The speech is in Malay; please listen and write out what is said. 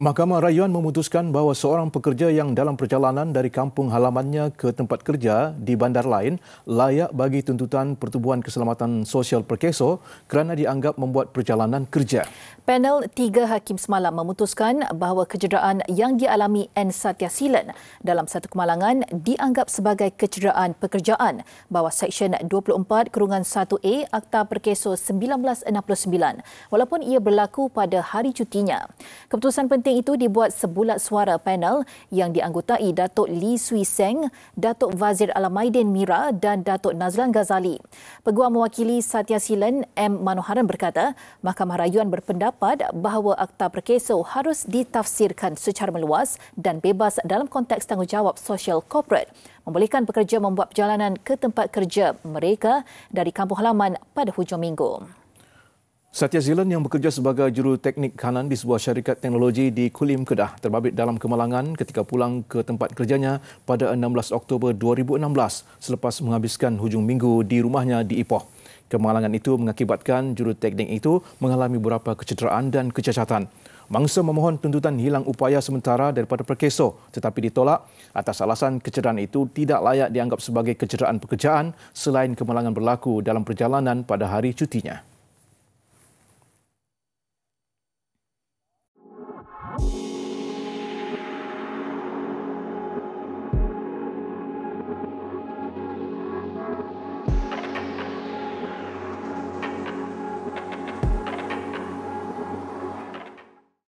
Mahkamah Rayuan memutuskan bahawa seorang pekerja yang dalam perjalanan dari kampung halamannya ke tempat kerja di bandar lain layak bagi tuntutan Pertubuhan Keselamatan Sosial Perkeso kerana dianggap membuat perjalanan kerja. Panel tiga hakim semalam memutuskan bahawa kecederaan yang dialami N. Satya Silan dalam satu kemalangan dianggap sebagai kecederaan pekerjaan bawah Seksyen 24 Kurungan 1A Akta Perkeso 1969 walaupun ia berlaku pada hari cutinya. Keputusan penting itu dibuat sebulat suara panel yang dianggotai Datuk Lee Sui Seng, Datuk Vazir Alamaidin Mira dan Datuk Nazlan Ghazali. Peguam mewakili Satya Silan M. Manoharan berkata, Mahkamah Rayuan berpendapat berpendapat bahawa Akta Perkeso harus ditafsirkan secara meluas dan bebas dalam konteks tanggungjawab sosial corporate, membolehkan pekerja membuat perjalanan ke tempat kerja mereka dari kampung halaman pada hujung minggu. Satya Zilan yang bekerja sebagai juru teknik kanan di sebuah syarikat teknologi di Kulim Kedah terbabit dalam kemalangan ketika pulang ke tempat kerjanya pada 16 Oktober 2016 selepas menghabiskan hujung minggu di rumahnya di Ipoh. Kemalangan itu mengakibatkan juruteknik itu mengalami beberapa kecederaan dan kecacatan. Mangsa memohon tuntutan hilang upaya sementara daripada perkeso tetapi ditolak atas alasan kecederaan itu tidak layak dianggap sebagai kecederaan pekerjaan selain kemalangan berlaku dalam perjalanan pada hari cutinya.